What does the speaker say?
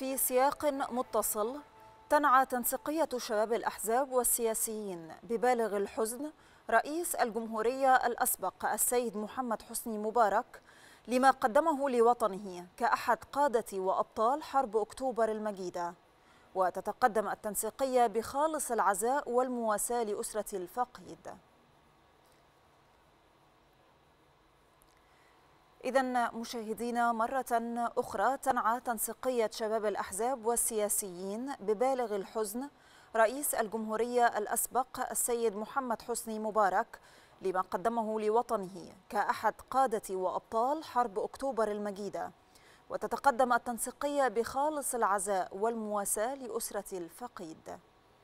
في سياق متصل تنعى تنسيقية شباب الأحزاب والسياسيين ببالغ الحزن رئيس الجمهورية الأسبق السيد محمد حسني مبارك لما قدمه لوطنه كأحد قادة وأبطال حرب أكتوبر المجيدة وتتقدم التنسيقية بخالص العزاء والمواساة لأسرة الفقيد إذا مشاهدينا مرة أخرى تنعى تنسيقية شباب الأحزاب والسياسيين ببالغ الحزن رئيس الجمهورية الأسبق السيد محمد حسني مبارك لما قدمه لوطنه كأحد قادة وأبطال حرب أكتوبر المجيدة وتتقدم التنسيقية بخالص العزاء والمواساة لأسرة الفقيد